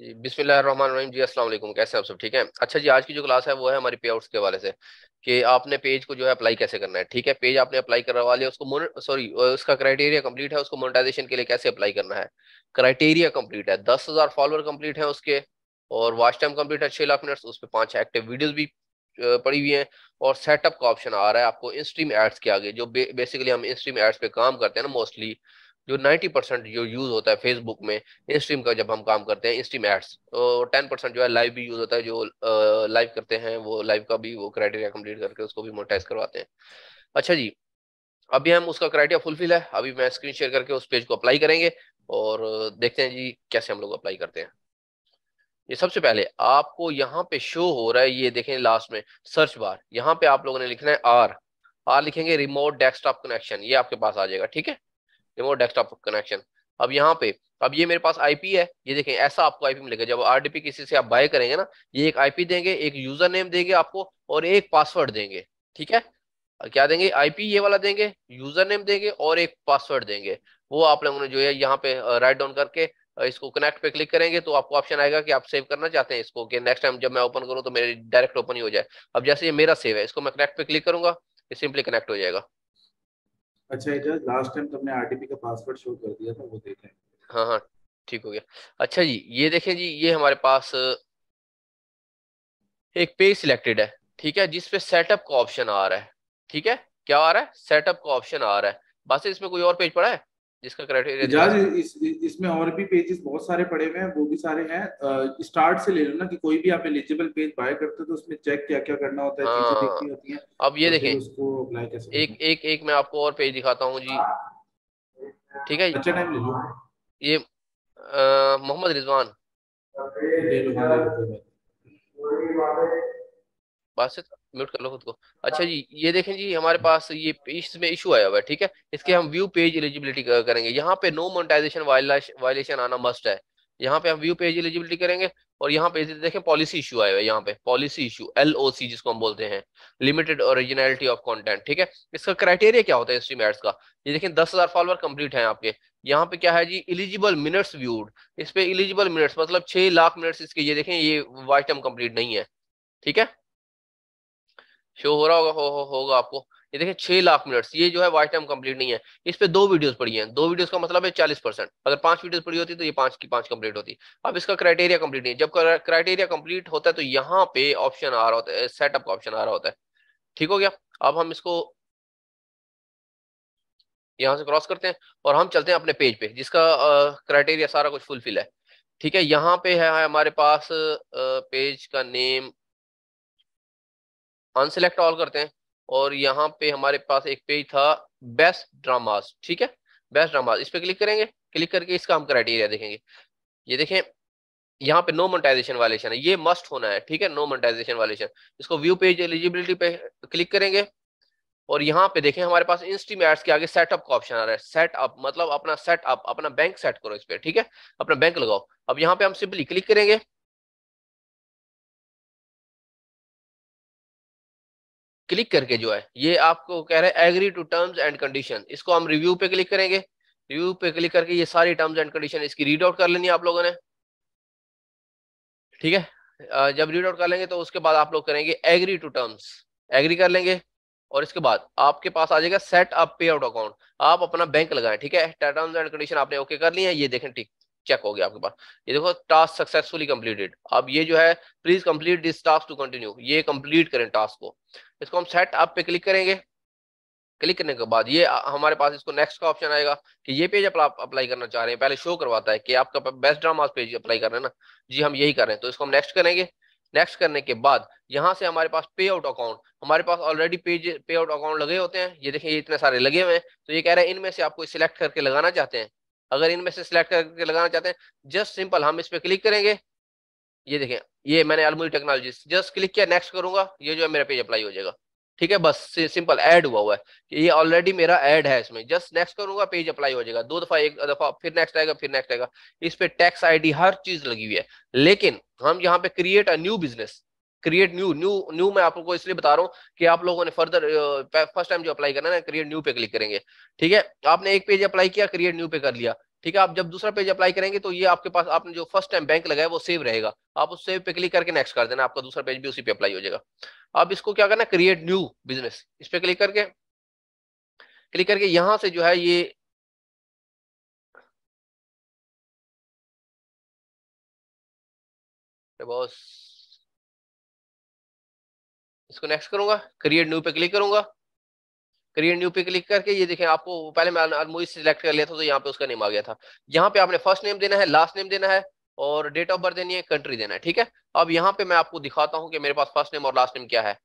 बिस्मिल्लाम जी अस्सलाम कैसे आप सब ठीक है अच्छा जी आज की जो क्लास है वो है हमारी पे आउट्स के वाले से कि आपने पेज को जो है अप्लाई कैसे करना है ठीक है पेज आपने अप्लाई करवा लिया उसको सॉरी उसका क्राइटेरिया कंप्लीट है उसको मोनेटाइजेशन के लिए कैसे अप्लाई करना है क्राइटेरिया कंप्लीट है दस हज़ार फॉलोअर कंप्लीट है उसके और वॉच टाइम कंप्लीट है छह लाख मिनट उस पर पांच एक्टिव वीडियो भी पड़ी हुई है और सेटअप का ऑप्शन आ रहा है आपको इन स्ट्रीम एड्स के आगे जो बे, बेसिकली हम इन स्ट्रीम एड्स पे काम करते हैं ना मोस्टली जो 90 परसेंट जो यूज होता है फेसबुक में इंस्ट्रीम का जब हम काम करते हैं इंस्ट्रीम एड्स तो 10 परसेंट जो है लाइव भी यूज होता है जो लाइव करते हैं वो लाइव का भी वो क्राइटेरिया कंप्लीट करके उसको भी मोटाइज करवाते हैं अच्छा जी अभी हम उसका क्राइटेरिया फुलफिल है अभी मैं स्क्रीन शेयर करके उस पेज को अप्लाई करेंगे और देखते हैं जी कैसे हम लोग अप्लाई करते हैं ये सबसे पहले आपको यहाँ पे शो हो रहा है ये देखें लास्ट में सर्च बार यहाँ पे आप लोगों ने लिखना है आर आर लिखेंगे रिमोट डेस्कटॉप कनेक्शन ये आपके पास आ जाएगा ठीक है रिमोट डेस्कटॉप कनेक्शन अब यहाँ पे अब ये मेरे पास आईपी है ये देखें ऐसा आपको आईपी मिलेगा जब आरडीपी किसी से आप बाय करेंगे ना ये एक आईपी देंगे एक यूजर नेम देंगे आपको और एक पासवर्ड देंगे ठीक है क्या देंगे आईपी ये वाला देंगे यूजर नेम देंगे और एक पासवर्ड देंगे वो आप लोगों ने जो है यहाँ पे राइट डाउन करके इसको कनेक्ट पे क्लिक करेंगे तो आपको ऑप्शन आएगा कि आप सेव करना चाहते हैं इसको कि नेक्स्ट टाइम जब मैं ओपन करूँ तो मेरे डायरेक्ट ओपन ही हो जाए अब जैसे ये मेरा सेव है इसको मैं कनेक्ट पे क्लिक करूंगा सिंपली कनेक्ट हो जाएगा अच्छा एजाज लास्ट टाइम तुमने आरटीपी का पासवर्ड शो कर दिया था वो देखें हाँ हाँ ठीक हो गया अच्छा जी ये देखें जी ये हमारे पास एक पेज सिलेक्टेड है ठीक है जिसपे सेटअप का ऑप्शन आ रहा है ठीक है क्या आ रहा है सेटअप का ऑप्शन आ रहा है बस इसमें कोई और पेज पड़ा है जिसका क्राइटेरिया जज इस, इसमें इस और भी पेजेस बहुत सारे पड़े हुए हैं वो भी सारे हैं स्टार्ट से ले लो ना कि कोई भी आप एलिजिबल पेज बाय करते हो तो उसमें चेक क्या क्या करना होता है हाँ, चीजें देखनी होती हैं अब ये तो देखें उसको अप्लाई कैसे एक एक एक मैं आपको और पेज दिखाता हूँ जी ठीक है अच्छा टाइम ले लो ये मोहम्मद रिजवान बात लो म्यूट कर लो खुद को अच्छा हाँ। जी ये देखें जी हमारे पास ये इसमें इशू आया हुआ है ठीक है इसके हाँ। हम व्यू पेज एलिजिबिलिटी करेंगे यहाँ पे नो मोनिटाइजेशन वायलेशन आना मस्ट है यहाँ पे हम व्यू पेज एलिजिबिलिटी करेंगे और यहाँ पे देखें पॉलिसी इशू आया हुआ है यहाँ पे पॉलिसी इशू एल जिसको हम बोलते हैं लिमिटेड ओरिजिनलिटी ऑफ कंटेंट ठीक है इसका क्राइटेरिया क्या होता है स्ट्रीम एड्स का ये देखें दस हजार फॉलोअर कंप्लीट है आपके यहाँ पे क्या है जी इलिजिबल मिनट्स व्यूड इस पे इलिजिबल मिनट्स मतलब छह लाख मिनट्स इसके ये देखें ये वाइटम कंप्लीट नहीं है ठीक है शो हो रहा होगा हो, हो, होगा आपको ये देखिए छह लाख मिनट्स ये जो है वाइट टाइम कंप्लीट नहीं है इस पे दो वीडियोस पड़ी हैं दो वीडियोस का मतलब है चालीस परसेंट अगर पांच वीडियोस पड़ी होती तो ये पांच की पांच कंप्लीट होती अब इसका क्राइटेरिया कंप्लीट नहीं है जब क्राइटेरिया कंप्लीट होता है तो यहाँ पे ऑप्शन आ रहा होता है सेटअप का ऑप्शन आ रहा होता है ठीक हो गया अब हम इसको यहाँ से क्रॉस करते हैं और हम चलते हैं अपने पेज पे जिसका क्राइटेरिया सारा कुछ फुलफिल है ठीक है यहाँ पे है हमारे पास पेज का नेम अनसेलेक्ट ऑल करते हैं और यहाँ पे हमारे पास एक पेज था बेस्ट ड्रामास ठीक है बेस्ट ड्रामास इस पर क्लिक करेंगे क्लिक करके इसका हम क्राइटेरिया देखेंगे ये देखें यहाँ पे नो मोनेटाइजेशन वायलेशन है ये मस्ट होना है ठीक है नो मोनेटाइजेशन वायलेशन इसको व्यू पेज एलिजिबिलिटी पे क्लिक करेंगे और यहाँ पे देखें हमारे पास इंस्टीमेट्स के आगे सेटअप का ऑप्शन आ रहा है सेटअप मतलब अपना सेटअप अपना बैंक सेट करो इस पर ठीक है अपना बैंक लगाओ अब यहाँ पे हम सिंपली क्लिक करेंगे क्लिक करके जो है ये आपको कह रहे हैं agree to terms and condition इसको हम रिव्यू पे क्लिक करेंगे रिव्यू पे क्लिक करके ये सारी टर्म्स एंड कंडीशन इसकी रीड आउट कर लेनी है आप लोगों ने ठीक है जब रीड आउट कर लेंगे तो उसके बाद आप लोग करेंगे एग्री टू टर्म्स एग्री कर लेंगे और इसके बाद आपके पास आ जाएगा set up payout account आप अपना बैंक लगाए ठीक है टर्म्स एंड कंडीशन आपने ओके कर लिया है ये देखें ठीक चेक हो गया आपके पास ये देखो टास्क सक्सेसफुली कंप्लीटेड अब ये जो है please complete this task to continue ये कंप्लीट करें टास्क को इसको हम सेट अप पे क्लिक करेंगे क्लिक करने के बाद ये हमारे पास इसको नेक्स्ट का ऑप्शन आएगा कि ये पेज अप्लाई करना चाह रहे हैं पहले शो करवाता है कि आपका बेस्ट ड्रामा पेज अप्लाई कर रहे हैं ना जी हम यही कर रहे हैं तो इसको हम नेक्स्ट करेंगे नेक्स्ट करने के बाद यहाँ से हमारे पास पे आउट अकाउंट हमारे पास already page payout account लगे होते हैं ये देखिए ये इतने सारे लगे हुए हैं तो ये कह रहे हैं इनमें से आपको सिलेक्ट करके लगाना चाहते हैं अगर इनमें से सिलेक्ट करके लगाना चाहते हैं जस्ट सिंपल हम इस पर क्लिक करेंगे ये देखें ये मैंने अलमोरी टेक्नोलॉजी जस्ट क्लिक किया नेक्स्ट करूंगा ये जो है मेरा पेज अप्लाई हो जाएगा ठीक है बस सिंपल ऐड हुआ हुआ है ये ऑलरेडी मेरा ऐड है इसमें जस्ट नेक्स्ट करूंगा पेज अप्लाई हो जाएगा दो दफा एक दफा फिर नेक्स्ट आएगा फिर नेक्स्ट आएगा इस पे टैक्स आईडी हर चीज लगी हुई है लेकिन हम यहाँ पे create a new business create new new new मैं आपको इसलिए बता रहा हूँ कि आप लोगों ने फर्दर फर्स्ट टाइम जो अप्लाई करना है क्रिएट न्यू पे क्लिक करेंगे ठीक है आपने एक पेज अप्लाई किया क्रिएट न्यू पे कर लिया ठीक है आप जब दूसरा पेज अप्लाई करेंगे तो ये आपके पास आपने जो फर्स्ट टाइम बैंक लगाया वो सेव रहेगा आप उस सेव पे क्लिक करके नेक्स्ट कर देना आपका दूसरा पेज भी उसी पे अप्लाई हो जाएगा अब इसको क्या करना क्रिएट न्यू बिजनेस इस पे क्लिक करके क्लिक करके यहां से जो है ये बॉस इसको नेक्स्ट करूंगा क्रिएट न्यू पे क्लिक करूंगा क्रिएट न्यू पे क्लिक करके ये देखें आपको पहले मैं अलमोई सिलेक्ट कर लिया था तो यहाँ पे उसका नेम आ गया था यहाँ पे आपने फर्स्ट नेम देना है लास्ट नेम देना है और डेट ऑफ बर्थ देनी है कंट्री देना है ठीक है अब यहाँ पे मैं आपको दिखाता हूँ कि मेरे पास फर्स्ट नेम और लास्ट नेम क्या है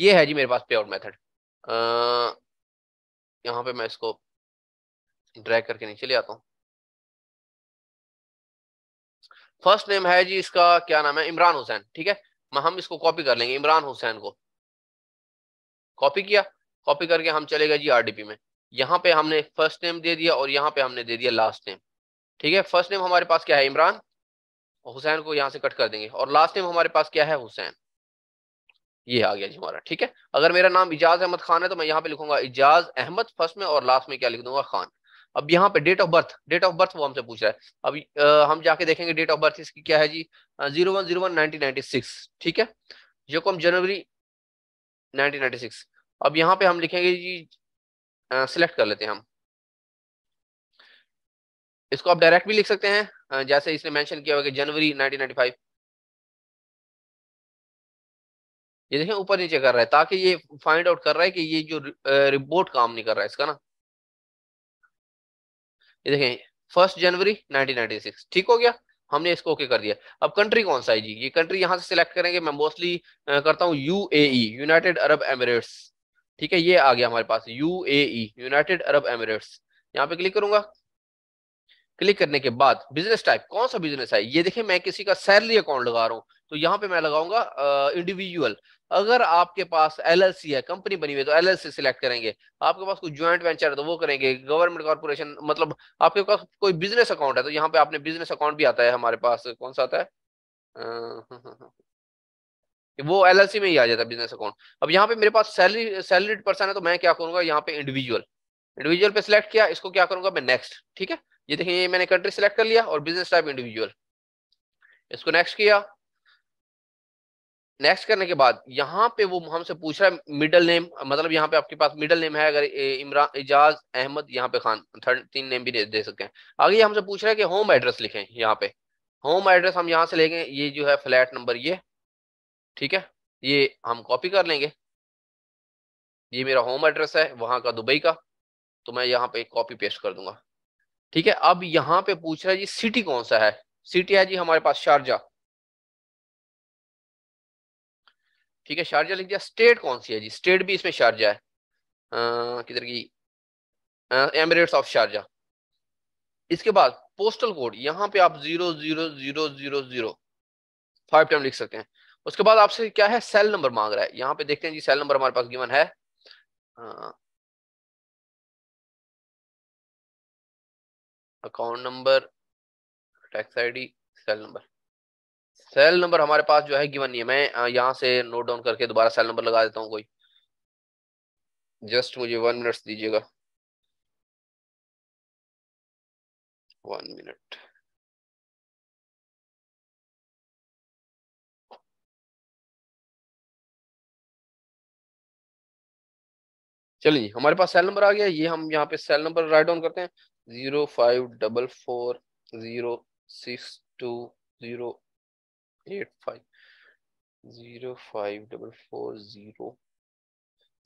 ये है जी मेरे पास पे आउट मैथड यहाँ पे मैं इसको ड्रैक करके नीचे ले आता हूँ फर्स्ट नेम है जी इसका क्या नाम है इमरान हुसैन ठीक है हम इसको कॉपी कर लेंगे इमरान हुसैन को कॉपी किया कॉपी करके हम चले गए जी आरडीपी में यहाँ पे हमने फर्स्ट नेम दे दिया और यहाँ पे हमने दे दिया लास्ट नेम ठीक है फर्स्ट नेम हमारे पास क्या है इमरान हुसैन को यहाँ से कट कर देंगे और लास्ट नेम हमारे पास क्या है हुसैन ये आ गया जी हमारा ठीक है अगर मेरा नाम इजाज अहमद खान है तो मैं यहाँ पे लिखूंगा इजाज अहमद फर्स्ट में और लास्ट में क्या लिख दूंगा खान अब यहाँ पे date of birth date of birth वो हमसे पूछ रहा है अब हम जाके देखेंगे डेट ऑफ बर्थ इसकी क्या है जी zero one zero ninety six ठीक है यकम जनवरी नाइनटीन नाइनटी सिक्स अब यहाँ पे हम लिखेंगे जी सिलेक्ट कर लेते हैं हम इसको आप डायरेक्ट भी लिख सकते हैं जैसे इसने मेंशन किया हुआ कि जनवरी 1995 ये देखें ऊपर नीचे कर रहा है ताकि ये फाइंड आउट कर रहा है कि ये जो रिपोर्ट काम नहीं कर रहा है इसका ना ये देखें फर्स्ट जनवरी 1996 ठीक हो गया हमने इसको ओके कर दिया अब कंट्री कौन सा है जी ये कंट्री यहां से सिलेक्ट करेंगे मैं मोस्टली करता हूँ यू यूनाइटेड अरब एमिरेट्स ठीक है ये आ गया हमारे पास यू यूनाइटेड अरब एमिरेट्स यहाँ पे क्लिक करूंगा क्लिक करने के बाद बिजनेस टाइप कौन सा बिजनेस है ये देखिए मैं किसी का सैलरी अकाउंट लगा रहा हूँ तो यहाँ पे मैं लगाऊंगा इंडिविजुअल अगर आपके पास एलएलसी है कंपनी बनी हुई है तो एलएलसी सिलेक्ट करेंगे आपके पास कोई ज्वाइंट वेंचर है तो वो करेंगे गवर्नमेंट कॉर्पोरेशन मतलब आपके पास कोई बिजनेस अकाउंट है तो यहाँ पे आपने बिजनेस अकाउंट भी आता है हमारे पास कौन सा आता है हम्म, हम्म, हम्म। वो एल में ही आ जाता है बिजनेस अकाउंट अब यहाँ पे मेरे पास सैलरी सैलरीड पर्सन है तो मैं क्या करूंगा यहाँ पे इंडिविजुअल इंडिविजुअल पे सिलेक्ट किया इसको क्या करूंगा मैं नेक्स्ट ठीक है ये देखिए ये मैंने कंट्री सिलेक्ट कर लिया और बिजनेस टाइप इंडिविजुअल इसको नेक्स्ट किया नेक्स्ट करने के बाद यहाँ पे वो हमसे पूछ रहा है मिडल नेम मतलब यहाँ पे आपके पास मिडल नेम है अगर इमरान इजाज अहमद यहाँ पे खान थर्ड तीन नेम भी दे, दे सकते हैं आगे हमसे पूछ रहा है कि होम एड्रेस लिखें यहाँ पे होम एड्रेस हम यहाँ से लेंगे ये जो है फ्लैट नंबर ये ठीक है ये हम कॉपी कर लेंगे ये मेरा होम एड्रेस है वहां का दुबई का तो मैं यहाँ पे कॉपी पेस्ट कर दूंगा ठीक है अब यहाँ पे पूछ रहा है जी सिटी कौन सा है सिटी है जी हमारे पास शारजा ठीक है शारजा लिख दिया स्टेट कौन सी है जी स्टेट भी इसमें शारजा है किधर की एमरेट्स ऑफ शारजा इसके बाद पोस्टल कोड यहाँ पे आप zero zero zero zero zero five time लिख सकते हैं उसके बाद आपसे क्या है सेल नंबर मांग रहा है यहाँ पे देखते हैं जी सेल नंबर हमारे पास गिवन है account number tax ID cell number cell number हमारे पास जो है गिवन नहीं है मैं यहाँ से नोट डाउन करके दोबारा सेल नंबर लगा देता हूँ कोई जस्ट मुझे वन मिनट दीजिएगा वन मिनट चलिए हमारे पास सेल नंबर आ गया ये हम यहाँ पे सेल नंबर राइट डाउन करते हैं zero five double four zero six two zero eight five zero five double four zero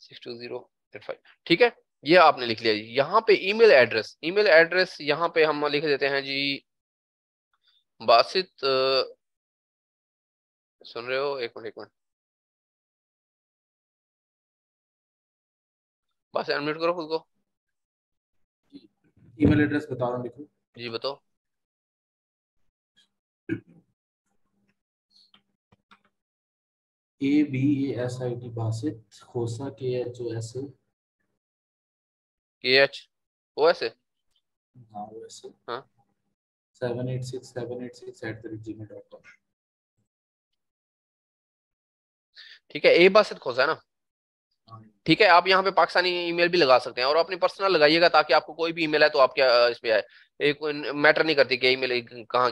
six two zero eight five ठीक है ये आपने लिख लिया यहाँ पे ईमेल एड्रेस ईमेल एड्रेस यहाँ पे हम लिख देते हैं जी बासित सुन रहे हो एक मिनट एक मिनट बस एडमिट करो खुद को ईमेल एड्रेस बता रहा हूँ लिखो जी बताओ A B A S I T Basit Khosa K H O S ए के एच ओ एस ए हाँ ओ एस ए हाँ seven eight six seven eight six eight G dot com ठीक है ए बासित खोसा है ना ठीक है आप यहाँ पे पाकिस्तानी ईमेल भी लगा सकते हैं और अपनी पर्सनल लगाइएगा ताकि आपको कोई भी ईमेल है तो आपके इस पे आए एक मैटर नहीं करती कि ईमेल कहाँ